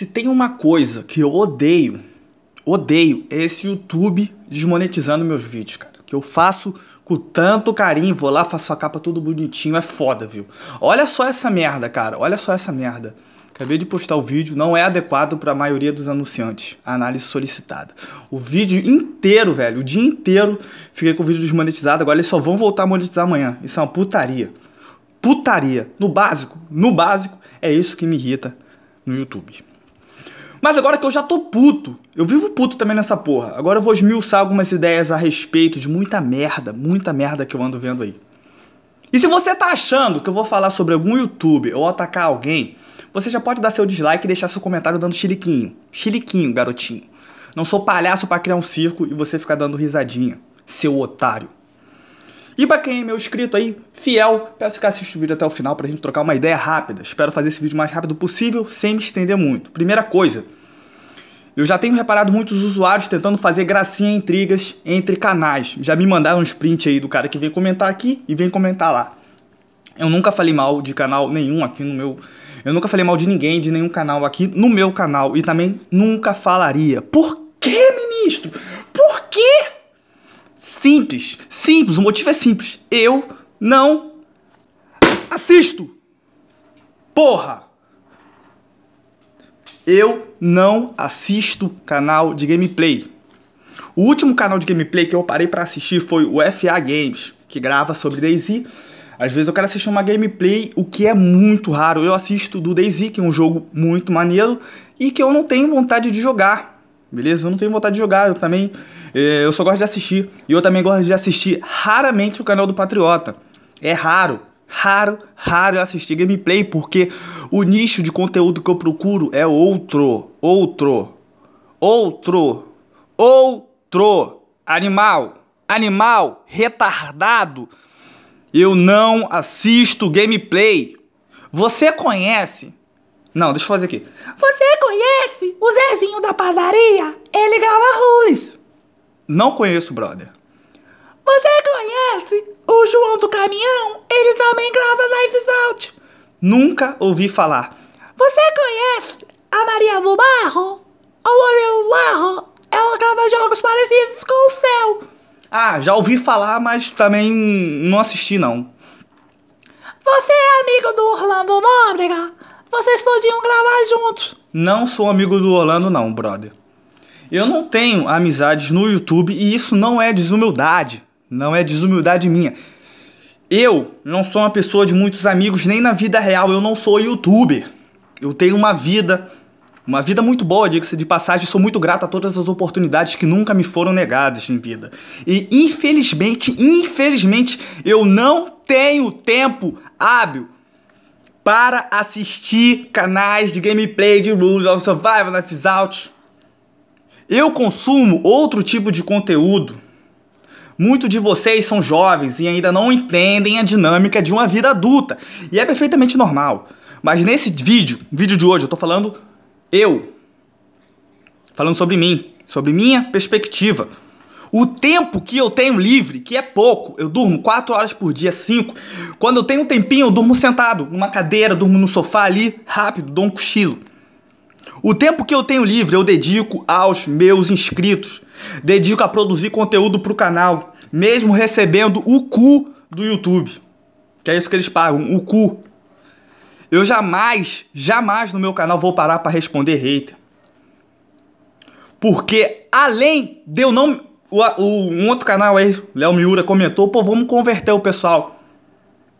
Se tem uma coisa que eu odeio, odeio, é esse YouTube desmonetizando meus vídeos, cara. Que eu faço com tanto carinho, vou lá, faço a capa tudo bonitinho, é foda, viu? Olha só essa merda, cara, olha só essa merda. Acabei de postar o vídeo, não é adequado para a maioria dos anunciantes. análise solicitada. O vídeo inteiro, velho, o dia inteiro, fiquei com o vídeo desmonetizado, agora eles só vão voltar a monetizar amanhã. Isso é uma putaria. Putaria. No básico, no básico, é isso que me irrita no YouTube. Mas agora que eu já tô puto, eu vivo puto também nessa porra. Agora eu vou esmiuçar algumas ideias a respeito de muita merda, muita merda que eu ando vendo aí. E se você tá achando que eu vou falar sobre algum youtuber ou atacar alguém, você já pode dar seu dislike e deixar seu comentário dando chiliquinho. Chiliquinho, garotinho. Não sou palhaço para criar um circo e você ficar dando risadinha, seu otário. E para quem é meu inscrito aí, fiel, peço que assista o vídeo até o final para a gente trocar uma ideia rápida. Espero fazer esse vídeo o mais rápido possível, sem me estender muito. Primeira coisa, eu já tenho reparado muitos usuários tentando fazer gracinha e intrigas entre canais. Já me mandaram um sprint aí do cara que vem comentar aqui e vem comentar lá. Eu nunca falei mal de canal nenhum aqui no meu. Eu nunca falei mal de ninguém, de nenhum canal aqui no meu canal. E também nunca falaria. Por que, ministro? Por que Simples, simples, o motivo é simples. Eu não assisto. Porra! Eu não assisto canal de gameplay. O último canal de gameplay que eu parei para assistir foi o FA Games, que grava sobre DayZ. Às vezes eu quero assistir uma gameplay, o que é muito raro. Eu assisto do DayZ, que é um jogo muito maneiro e que eu não tenho vontade de jogar. Beleza? Eu não tenho vontade de jogar, eu também é, eu só gosto de assistir. E eu também gosto de assistir raramente o canal do Patriota. É raro. Raro, raro assistir gameplay, porque o nicho de conteúdo que eu procuro é outro. Outro. Outro. Outro. Animal. Animal. Retardado. Eu não assisto gameplay. Você conhece? Não, deixa eu fazer aqui. Você conhece o Zezinho da padaria? Ele grava rules. Não conheço, brother. Você conhece o João do Caminhão? Ele também grava live out. Nunca ouvi falar. Você conhece a Maria do Barro? A Maria do Barro? Ela grava jogos parecidos com o céu. Ah, já ouvi falar, mas também não assisti, não. Você é amigo do Orlando Nóbrega? Vocês podiam gravar juntos. Não sou amigo do Orlando, não, brother. Eu não tenho amizades no YouTube e isso não é desumildade. Não é desumildade minha. Eu não sou uma pessoa de muitos amigos, nem na vida real. Eu não sou youtuber. Eu tenho uma vida, uma vida muito boa, diga-se de passagem. Sou muito grato a todas as oportunidades que nunca me foram negadas em vida. E infelizmente, infelizmente, eu não tenho tempo hábil para assistir canais de gameplay de Rules of Survival na Fizout. Eu consumo outro tipo de conteúdo. Muitos de vocês são jovens e ainda não entendem a dinâmica de uma vida adulta. E é perfeitamente normal. Mas nesse vídeo, vídeo de hoje, eu tô falando eu. Falando sobre mim, sobre minha perspectiva. O tempo que eu tenho livre, que é pouco, eu durmo 4 horas por dia, 5. Quando eu tenho um tempinho, eu durmo sentado, numa cadeira, durmo no sofá ali, rápido, dou um cochilo. O tempo que eu tenho livre eu dedico aos meus inscritos. Dedico a produzir conteúdo para o canal, mesmo recebendo o cu do YouTube. Que é isso que eles pagam, o cu. Eu jamais, jamais no meu canal vou parar para responder hater. Porque além de eu não. O, o, um outro canal aí, Léo Miura, comentou: pô, vamos converter o pessoal.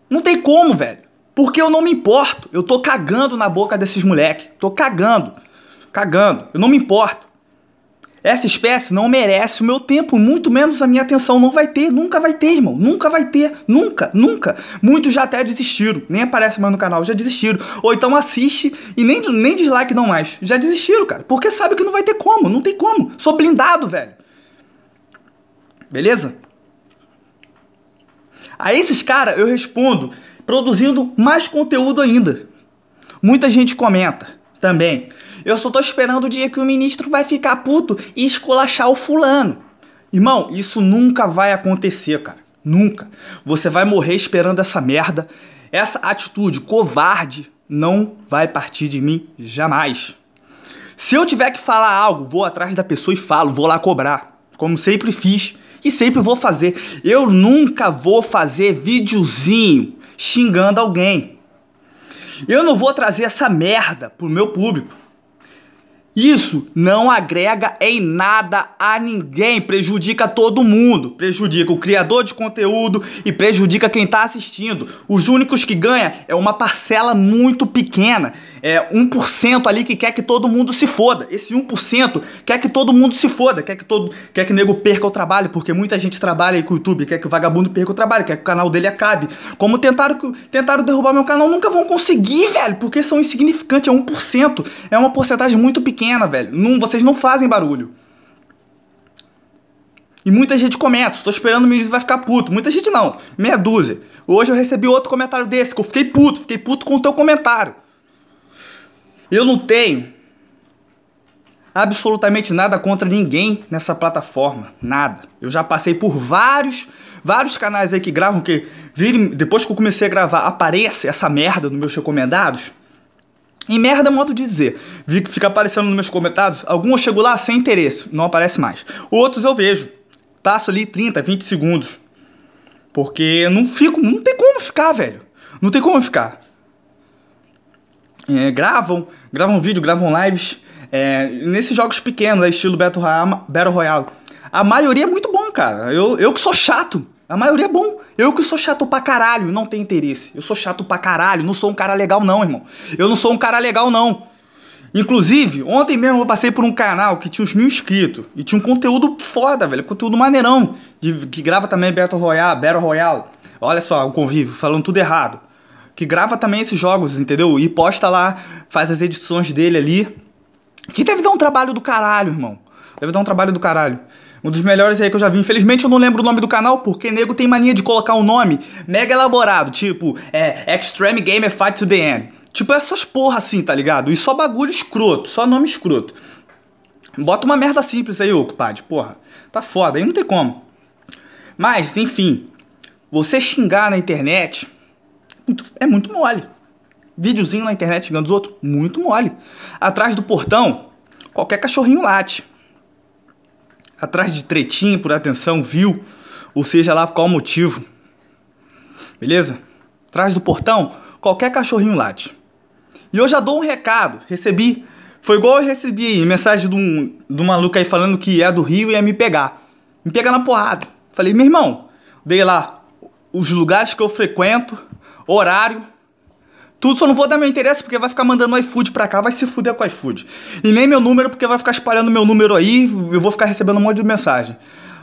Não tem como, velho. Porque eu não me importo. Eu tô cagando na boca desses moleques. Tô cagando. Cagando. Eu não me importo. Essa espécie não merece o meu tempo, muito menos a minha atenção. Não vai ter, nunca vai ter, irmão. Nunca vai ter, nunca, nunca. Muitos já até desistiram, nem aparece mais no canal, já desistiram. Ou então assiste e nem, nem dislike não mais. Já desistiram, cara. Porque sabe que não vai ter como, não tem como. Sou blindado, velho. Beleza? A esses caras eu respondo produzindo mais conteúdo ainda. Muita gente comenta também. Eu só tô esperando o dia que o ministro vai ficar puto e esculachar o fulano. Irmão, isso nunca vai acontecer, cara. Nunca. Você vai morrer esperando essa merda. Essa atitude covarde não vai partir de mim jamais. Se eu tiver que falar algo, vou atrás da pessoa e falo, vou lá cobrar. Como sempre fiz e sempre vou fazer. Eu nunca vou fazer videozinho xingando alguém. Eu não vou trazer essa merda pro meu público. Isso não agrega em nada a ninguém, prejudica todo mundo, prejudica o criador de conteúdo e prejudica quem está assistindo. Os únicos que ganha é uma parcela muito pequena, é 1% ali que quer que todo mundo se foda. Esse 1% quer que todo mundo se foda, quer que todo, quer que nego perca o trabalho, porque muita gente trabalha aí com o YouTube, quer que o vagabundo perca o trabalho, quer que o canal dele acabe. Como tentaram, tentaram derrubar meu canal, nunca vão conseguir, velho, porque são insignificantes, é 1%, é uma porcentagem muito pequena pequena, velho. Não, vocês não fazem barulho. E muita gente comenta, tô esperando o ministro vai ficar puto. Muita gente não, meia dúzia. Hoje eu recebi outro comentário desse, que eu fiquei puto, fiquei puto com o teu comentário. Eu não tenho absolutamente nada contra ninguém nessa plataforma, nada. Eu já passei por vários, vários canais aí que gravam que depois que eu comecei a gravar, aparece essa merda nos meus recomendados. E merda, é modo de dizer. fica aparecendo nos meus comentários. Alguns chegou lá sem interesse, não aparece mais. Outros eu vejo. Passo ali 30, 20 segundos. Porque não fico, não tem como ficar, velho. Não tem como ficar. É, gravam, gravam vídeo, gravam lives. É, nesses jogos pequenos, né, estilo Battle Royale, Battle Royale. A maioria é muito bom, cara. Eu, eu que sou chato. A maioria é bom. Eu que sou chato pra caralho, não tenho interesse. Eu sou chato pra caralho, não sou um cara legal não, irmão. Eu não sou um cara legal não. Inclusive, ontem mesmo eu passei por um canal que tinha uns mil inscritos. E tinha um conteúdo foda, velho. Conteúdo maneirão. De, que grava também Battle Royale, Battle Royale. Olha só, o convívio, falando tudo errado. Que grava também esses jogos, entendeu? E posta lá, faz as edições dele ali. Que deve dar um trabalho do caralho, irmão. Deve dar um trabalho do caralho. Um dos melhores aí que eu já vi. Infelizmente eu não lembro o nome do canal, porque nego tem mania de colocar um nome mega elaborado, tipo, é Extreme Gamer Fight to the End. Tipo essas porra assim, tá ligado? E só bagulho escroto, só nome escroto. Bota uma merda simples aí, ô compadre, porra. Tá foda, aí não tem como. Mas, enfim, você xingar na internet muito, é muito mole. Videozinho na internet xingando os outros, muito mole. Atrás do portão, qualquer cachorrinho late atrás de tretinho por atenção, viu, ou seja lá qual motivo. Beleza? Atrás do portão, qualquer cachorrinho late. E eu já dou um recado, recebi. Foi igual eu recebi mensagem de um, de um maluco aí falando que é do Rio e ia me pegar. Me pegar na porrada. Falei, meu irmão, dei lá os lugares que eu frequento, horário, tudo só não vou dar meu interesse porque vai ficar mandando iFood pra cá, vai se fuder com iFood. E nem meu número porque vai ficar espalhando meu número aí, eu vou ficar recebendo um monte de mensagem.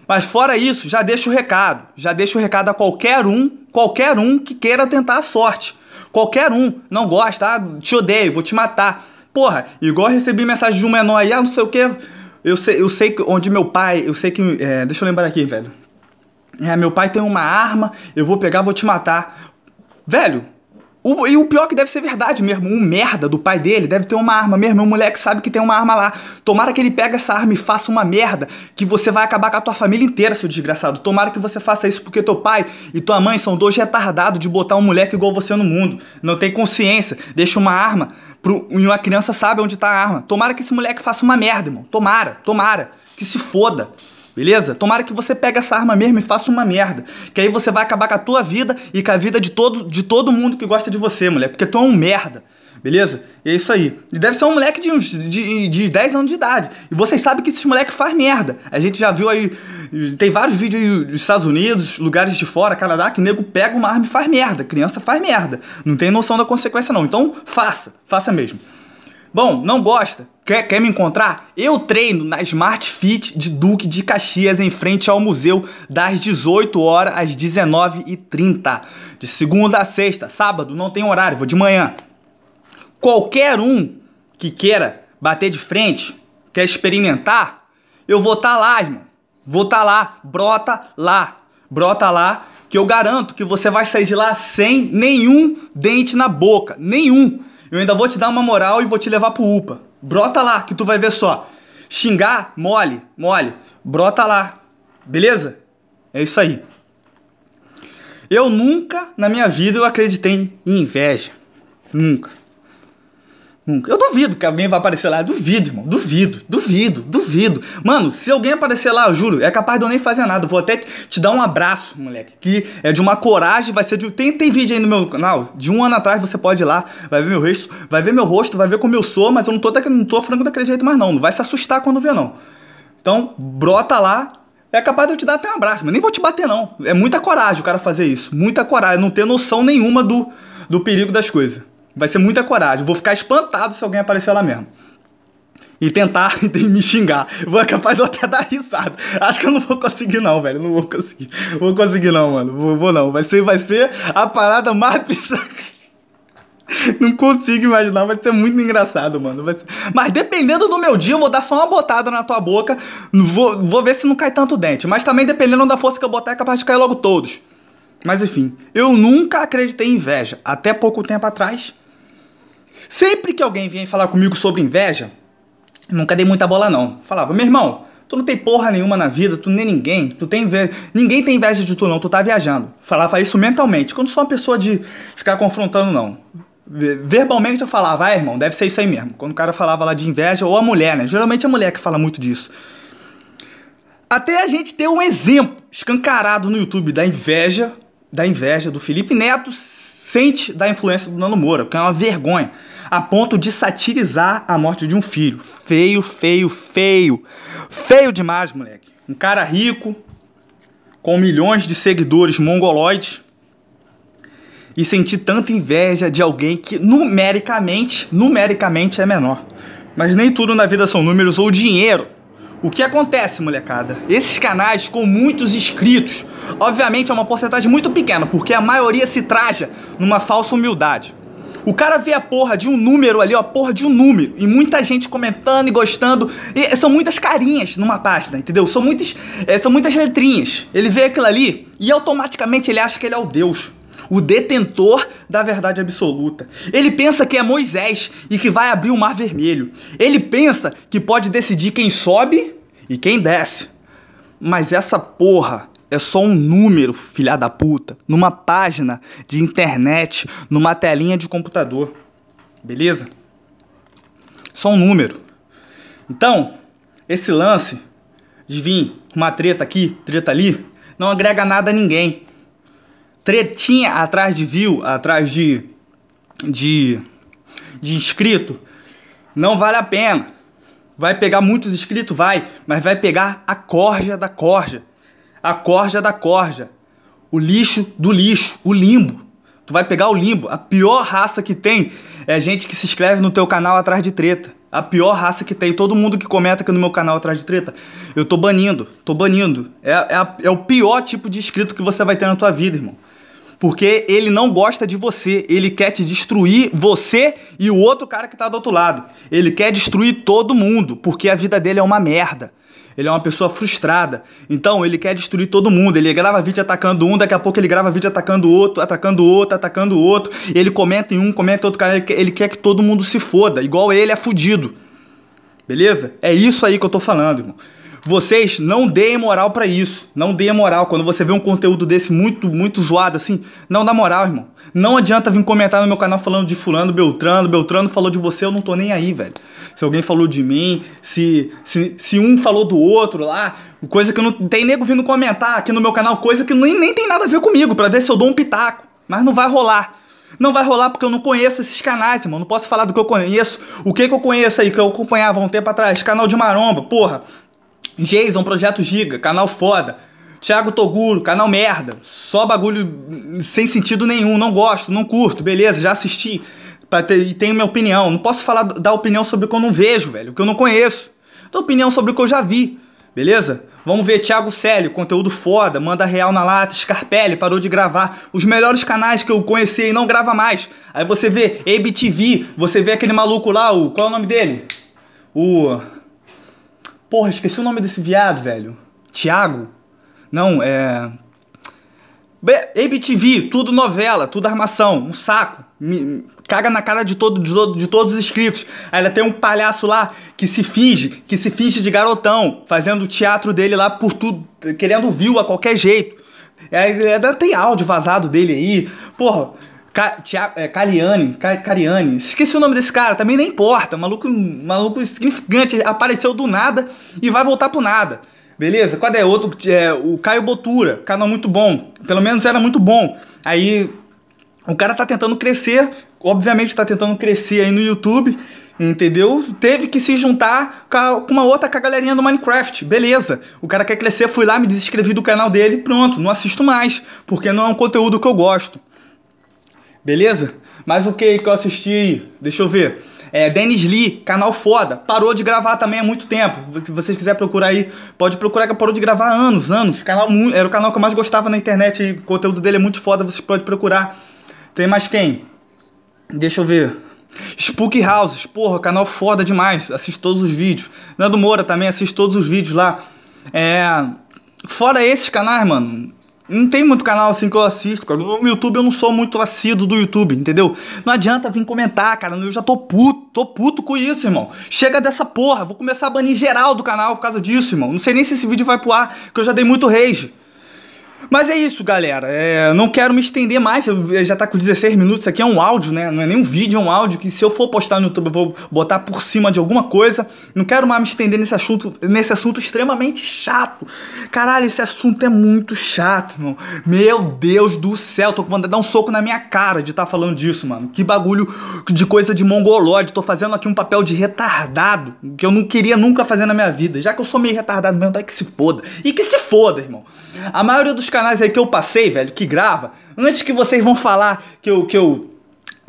Mas fora isso, já deixo o recado. Já deixo o recado a qualquer um, qualquer um que queira tentar a sorte. Qualquer um, não gosta, ah, te odeio, vou te matar. Porra, igual recebi mensagem de um menor aí, ah, não sei o que. Eu sei, eu sei onde meu pai, eu sei que. É, deixa eu lembrar aqui, velho. É, meu pai tem uma arma, eu vou pegar, vou te matar. Velho, o, e o pior é que deve ser verdade mesmo, um merda do pai dele deve ter uma arma mesmo, um moleque sabe que tem uma arma lá. Tomara que ele pegue essa arma e faça uma merda, que você vai acabar com a tua família inteira, seu desgraçado. Tomara que você faça isso porque teu pai e tua mãe são dois retardados de botar um moleque igual você no mundo. Não tem consciência, deixa uma arma pro, e uma criança sabe onde tá a arma. Tomara que esse moleque faça uma merda, irmão. Tomara, tomara. Que se foda beleza? Tomara que você pegue essa arma mesmo e faça uma merda. Que aí você vai acabar com a tua vida e com a vida de todo, de todo mundo que gosta de você, mulher. Porque tu é um merda. Beleza? E é isso aí. E deve ser um moleque de, uns, de, de 10 anos de idade. E vocês sabem que esses moleques faz merda. A gente já viu aí. Tem vários vídeos aí dos Estados Unidos, lugares de fora, Canadá, que nego pega uma arma e faz merda. Criança faz merda. Não tem noção da consequência, não. Então, faça. Faça mesmo. Bom, não gosta? Quer, quer me encontrar? Eu treino na Smart Fit de Duque de Caxias, em frente ao museu, das 18 horas às 19h30. De segunda a sexta. Sábado não tem horário, vou de manhã. Qualquer um que queira bater de frente, quer experimentar, eu vou estar tá lá, irmão. Vou estar tá lá, brota lá. Brota lá, que eu garanto que você vai sair de lá sem nenhum dente na boca. Nenhum. Eu ainda vou te dar uma moral e vou te levar pro UPA. Brota lá, que tu vai ver só. Xingar, mole, mole. Brota lá. Beleza? É isso aí. Eu nunca na minha vida eu acreditei em inveja. Nunca. Nunca. Eu duvido que alguém vai aparecer lá. Duvido, irmão. Duvido, duvido, duvido. Mano, se alguém aparecer lá, eu juro, é capaz de eu nem fazer nada. Vou até te dar um abraço, moleque. Que é de uma coragem, vai ser de. Tem, tem vídeo aí no meu canal. De um ano atrás você pode ir lá, vai ver meu rosto, vai ver meu rosto, vai ver como eu sou, mas eu não tô, não tô frango daquele jeito mais, não. Não vai se assustar quando ver, não. Então, brota lá, é capaz de eu te dar até um abraço, mas nem vou te bater, não. É muita coragem o cara fazer isso. Muita coragem, não ter noção nenhuma do, do perigo das coisas. Vai ser muita coragem. Vou ficar espantado se alguém aparecer lá mesmo. E tentar me xingar. Vou é capaz de até dar risada. Acho que eu não vou conseguir, não, velho. Não vou conseguir. Vou conseguir, não, mano. Vou, vou não. Vai ser, vai ser a parada mais bizarra. Não consigo imaginar, vai ser muito engraçado, mano. Ser... Mas dependendo do meu dia, eu vou dar só uma botada na tua boca. Vou, vou ver se não cai tanto dente. Mas também dependendo da força que eu botar, é capaz de cair logo todos. Mas enfim, eu nunca acreditei em inveja. Até pouco tempo atrás, Sempre que alguém vinha falar comigo sobre inveja, nunca dei muita bola não. Falava, meu irmão, tu não tem porra nenhuma na vida, tu nem ninguém, tu tem inveja, ninguém tem inveja de tu não, tu tá viajando. Falava isso mentalmente, quando sou uma pessoa de ficar confrontando não. Verbalmente eu falava, ah, irmão, deve ser isso aí mesmo. Quando o cara falava lá de inveja, ou a mulher, né? Geralmente é a mulher que fala muito disso. Até a gente ter um exemplo escancarado no YouTube da inveja, da inveja do Felipe Neto sente da influência do Nano Moura, que é uma vergonha a ponto de satirizar a morte de um filho. Feio, feio, feio. Feio demais, moleque. Um cara rico, com milhões de seguidores mongoloides, e sentir tanta inveja de alguém que numericamente, numericamente é menor. Mas nem tudo na vida são números ou dinheiro. O que acontece, molecada? Esses canais com muitos inscritos, obviamente é uma porcentagem muito pequena, porque a maioria se traja numa falsa humildade. O cara vê a porra de um número ali, ó, porra de um número, e muita gente comentando e gostando, e são muitas carinhas numa página, entendeu? São muitas, é, são muitas letrinhas. Ele vê aquilo ali e automaticamente ele acha que ele é o Deus o detentor da verdade absoluta. Ele pensa que é Moisés e que vai abrir o mar vermelho. Ele pensa que pode decidir quem sobe e quem desce. Mas essa porra é só um número, filha da puta, numa página de internet, numa telinha de computador. Beleza? Só um número. Então, esse lance de vir uma treta aqui, treta ali, não agrega nada a ninguém. Tretinha atrás de view, atrás de de de inscrito, não vale a pena. Vai pegar muitos inscritos, vai, mas vai pegar a corja da corja a corja da corja, o lixo do lixo, o limbo. Tu vai pegar o limbo. A pior raça que tem é gente que se inscreve no teu canal atrás de treta. A pior raça que tem. Todo mundo que comenta aqui no meu canal atrás de treta, eu tô banindo, tô banindo. É, é, é o pior tipo de inscrito que você vai ter na tua vida, irmão porque ele não gosta de você, ele quer te destruir, você e o outro cara que está do outro lado. Ele quer destruir todo mundo, porque a vida dele é uma merda. Ele é uma pessoa frustrada. Então, ele quer destruir todo mundo. Ele grava vídeo atacando um, daqui a pouco ele grava vídeo atacando outro, atacando outro, atacando outro. Ele comenta em um, comenta em outro cara. Ele quer que todo mundo se foda. Igual ele é fudido. Beleza? É isso aí que eu tô falando, irmão vocês não deem moral para isso. Não deem moral. Quando você vê um conteúdo desse muito, muito zoado assim, não dá moral, irmão. Não adianta vir comentar no meu canal falando de fulano, Beltrano, Beltrano falou de você, eu não tô nem aí, velho. Se alguém falou de mim, se, se, se um falou do outro lá, coisa que eu não tem nego vindo comentar aqui no meu canal, coisa que nem, nem tem nada a ver comigo, para ver se eu dou um pitaco. Mas não vai rolar. Não vai rolar porque eu não conheço esses canais, irmão. Não posso falar do que eu conheço. O que, que eu conheço aí, que eu acompanhava um tempo atrás? Canal de Maromba, porra. Jason, projeto giga, canal foda. Thiago Toguro, canal merda. Só bagulho sem sentido nenhum, não gosto, não curto, beleza, já assisti. Ter, e tenho minha opinião. Não posso falar da opinião sobre o que eu não vejo, velho, o que eu não conheço. Da opinião sobre o que eu já vi, beleza? Vamos ver Thiago Célio, conteúdo foda, manda real na lata, Scarpelli, parou de gravar. Os melhores canais que eu conheci e não grava mais. Aí você vê ABTV, você vê aquele maluco lá, o. Qual é o nome dele? O. Porra, esqueci o nome desse viado, velho. Tiago? Não, é. ABTV, tudo novela, tudo armação, um saco. Me, caga na cara de, todo, de, todo, de todos os inscritos. Ainda tem um palhaço lá que se finge, que se finge de garotão, fazendo o teatro dele lá por tudo, querendo view a qualquer jeito. É, é, tem áudio vazado dele aí. Porra, Cariani, Caliani, Ca é, Cariani, esqueci o nome desse cara, também nem importa, maluco, maluco insignificante, apareceu do nada e vai voltar pro nada. Beleza? Qual é outro? É, o Caio Botura, canal muito bom, pelo menos era muito bom. Aí o cara tá tentando crescer, obviamente tá tentando crescer aí no YouTube, entendeu? Teve que se juntar com uma outra com a galerinha do Minecraft, beleza. O cara quer crescer, fui lá, me desinscrevi do canal dele, pronto, não assisto mais, porque não é um conteúdo que eu gosto. Beleza? Mas o que que eu assisti aí? Deixa eu ver. É, Dennis Lee, canal foda. Parou de gravar também há muito tempo. Se vocês quiserem procurar aí, pode procurar que parou de gravar há anos, anos. Canal, era o canal que eu mais gostava na internet. E o conteúdo dele é muito foda, vocês podem procurar. Tem mais quem? Deixa eu ver. Spook Houses, porra, canal foda demais. Assisto todos os vídeos. Nando Moura também, assisto todos os vídeos lá. É. Fora esses canais, mano, não tem muito canal assim que eu assisto, cara. No YouTube eu não sou muito assíduo do YouTube, entendeu? Não adianta vir comentar, cara. Eu já tô puto, tô puto com isso, irmão. Chega dessa porra. Vou começar a banir geral do canal por causa disso, irmão. Não sei nem se esse vídeo vai pro ar, que eu já dei muito rage. Mas é isso, galera. É, não quero me estender mais. Já tá com 16 minutos. Isso aqui é um áudio, né? Não é nem um vídeo, é um áudio que se eu for postar no YouTube, eu vou botar por cima de alguma coisa. Não quero mais me estender nesse assunto, nesse assunto extremamente chato. Caralho, esse assunto é muito chato, mano. Meu Deus do céu, tô com vontade de dar um soco na minha cara de estar tá falando disso, mano. Que bagulho de coisa de mongolóide. Tô fazendo aqui um papel de retardado que eu não queria nunca fazer na minha vida. Já que eu sou meio retardado mesmo, tá que se foda. E que se foda, irmão. A maioria dos canais aí que eu passei, velho, que grava, antes que vocês vão falar que eu, que eu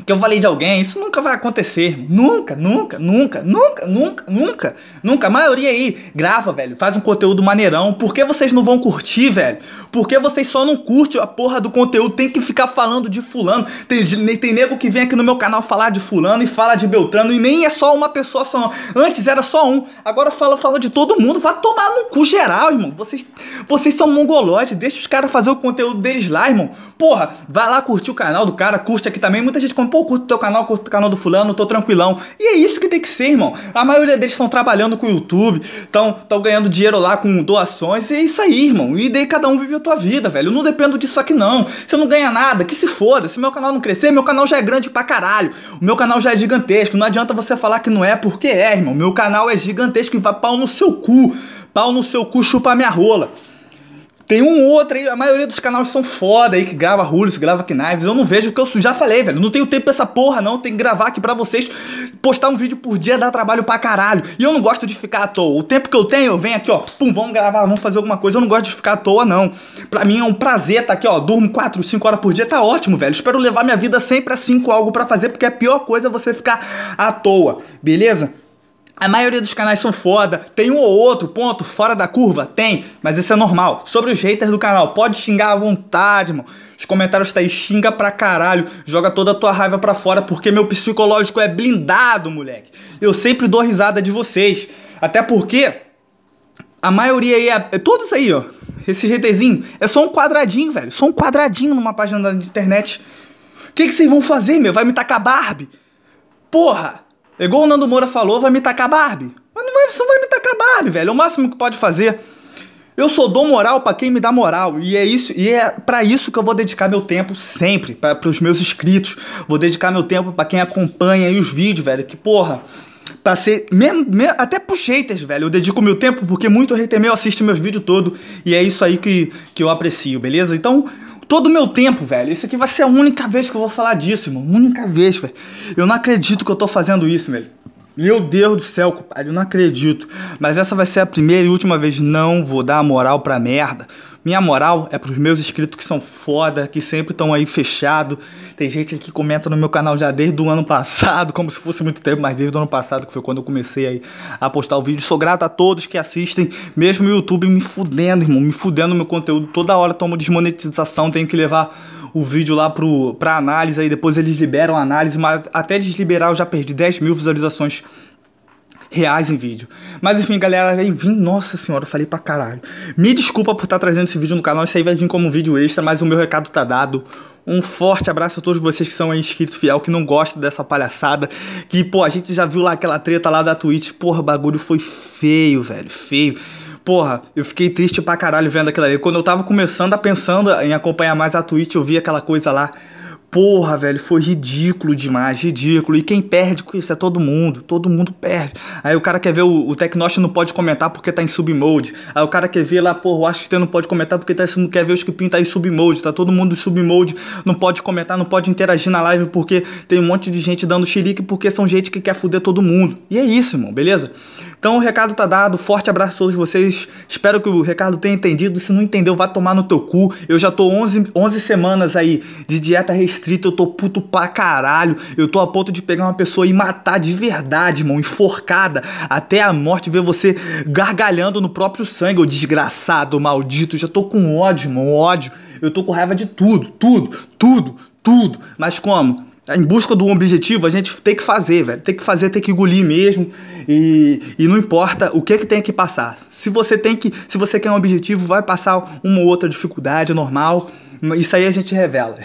que eu falei de alguém, isso nunca vai acontecer. Nunca, nunca, nunca, nunca, nunca, nunca, nunca. A maioria aí grava, velho, faz um conteúdo maneirão. Por que vocês não vão curtir, velho? Por que vocês só não curtem a porra do conteúdo? Tem que ficar falando de fulano. Tem, tem nego que vem aqui no meu canal falar de fulano e fala de Beltrano. E nem é só uma pessoa só. Antes era só um. Agora fala, fala de todo mundo. Vai tomar no cu geral, irmão. Vocês, vocês são mongolotes. Deixa os caras fazer o conteúdo deles lá, irmão. Porra, vai lá curtir o canal do cara, curte aqui também. Muita gente pô, curto teu canal, curto o canal do fulano, tô tranquilão. E é isso que tem que ser, irmão. A maioria deles estão trabalhando com o YouTube, estão ganhando dinheiro lá com doações, e é isso aí, irmão. E daí cada um vive a tua vida, velho. Eu não dependo disso aqui, não. Você não ganha nada, que se foda. Se meu canal não crescer, meu canal já é grande pra caralho. O meu canal já é gigantesco. Não adianta você falar que não é, porque é, irmão. Meu canal é gigantesco e vai pau no seu cu. Pau no seu cu, chupa minha rola. Tem um outro aí, a maioria dos canais são foda aí, que grava Rules, grava Knives. Eu não vejo o que eu já falei, velho. Não tenho tempo pra essa porra, não. Tem que gravar aqui pra vocês. Postar um vídeo por dia dá trabalho pra caralho. E eu não gosto de ficar à toa. O tempo que eu tenho, eu venho aqui, ó. Pum, vamos gravar, vamos fazer alguma coisa. Eu não gosto de ficar à toa, não. Pra mim é um prazer tá aqui, ó. Durmo 4, 5 horas por dia, tá ótimo, velho. Espero levar minha vida sempre assim com algo pra fazer, porque é a pior coisa é você ficar à toa, beleza? A maioria dos canais são foda, tem um ou outro ponto fora da curva, tem, mas isso é normal. Sobre os haters do canal, pode xingar à vontade, mano. Os comentários tá aí, xinga pra caralho, joga toda a tua raiva pra fora, porque meu psicológico é blindado, moleque. Eu sempre dou risada de vocês, até porque a maioria aí, é, é todos aí, ó, esse GTzinho, é só um quadradinho, velho, só um quadradinho numa página da internet. O que vocês vão fazer, meu? Vai me tacar Barbie? Porra! Igual o Nando Moura falou, vai me tacar Barbie. Mas não vai, você vai me tacar Barbie, velho. É o máximo que pode fazer. Eu sou dou moral para quem me dá moral e é isso e é para isso que eu vou dedicar meu tempo sempre para os meus inscritos. Vou dedicar meu tempo para quem acompanha aí os vídeos, velho. Que porra. Pra ser. Mesmo, mesmo, até pros haters, velho. Eu dedico meu tempo porque muito hater meu assiste meus vídeos todo. E é isso aí que, que eu aprecio, beleza? Então, todo o meu tempo, velho. Isso aqui vai ser a única vez que eu vou falar disso, irmão. Única vez, velho. Eu não acredito que eu tô fazendo isso, velho. Meu Deus do céu, compadre, eu não acredito. Mas essa vai ser a primeira e última vez. Não vou dar moral pra merda. Minha moral é pros meus inscritos que são foda, que sempre estão aí fechado. Tem gente que comenta no meu canal já desde o ano passado, como se fosse muito tempo, mas desde o ano passado, que foi quando eu comecei aí a postar o vídeo. Sou grato a todos que assistem, mesmo o YouTube me fudendo, irmão, me fudendo meu conteúdo. Toda hora tomo desmonetização, tenho que levar o vídeo lá pro, pra análise, aí depois eles liberam a análise, mas até desliberar eu já perdi 10 mil visualizações reais em vídeo. Mas enfim, galera, vem vim, Nossa senhora, eu falei pra caralho. Me desculpa por estar tá trazendo esse vídeo no canal. Isso aí vai vir como um vídeo extra, mas o meu recado tá dado. Um forte abraço a todos vocês que são inscritos fiel, que não gostam dessa palhaçada. Que, pô, a gente já viu lá aquela treta lá da Twitch. Porra, o bagulho foi feio, velho. Feio. Porra, eu fiquei triste pra caralho vendo aquilo ali. Quando eu tava começando a pensando em acompanhar mais a Twitch, eu vi aquela coisa lá. Porra, velho, foi ridículo demais, ridículo. E quem perde com isso é todo mundo, todo mundo perde. Aí o cara quer ver o, o Tecnost não pode comentar porque tá em submode. Aí o cara quer ver lá, porra, o Ashton não pode comentar porque tá, quer ver o Skipin tá em submode. Tá todo mundo em submode, não pode comentar, não pode interagir na live porque tem um monte de gente dando xilique porque são gente que quer fuder todo mundo. E é isso, irmão, beleza? Então o recado tá dado, forte abraço a todos vocês. Espero que o recado tenha entendido. Se não entendeu, vá tomar no teu cu. Eu já tô 11, 11 semanas aí de dieta restrita, eu tô puto pra caralho. Eu tô a ponto de pegar uma pessoa e matar de verdade, irmão, enforcada até a morte, ver você gargalhando no próprio sangue, ô desgraçado, maldito. Eu já tô com ódio, irmão, ódio. Eu tô com raiva de tudo, tudo, tudo, tudo. Mas como? É, em busca do objetivo, a gente tem que fazer, velho. Tem que fazer, tem que engolir mesmo. E, e não importa o que é que tem que passar. Se você tem que, se você quer um objetivo, vai passar uma ou outra dificuldade normal. Isso aí a gente revela.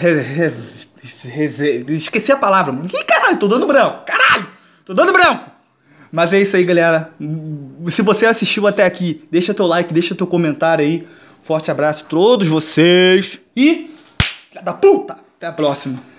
esqueci a palavra. Ih, caralho, tô dando branco. Caralho, tô dando branco. Mas é isso aí, galera. Se você assistiu até aqui, deixa teu like, deixa teu comentário aí. Forte abraço a todos vocês. E. Filha da puta! Até a próxima.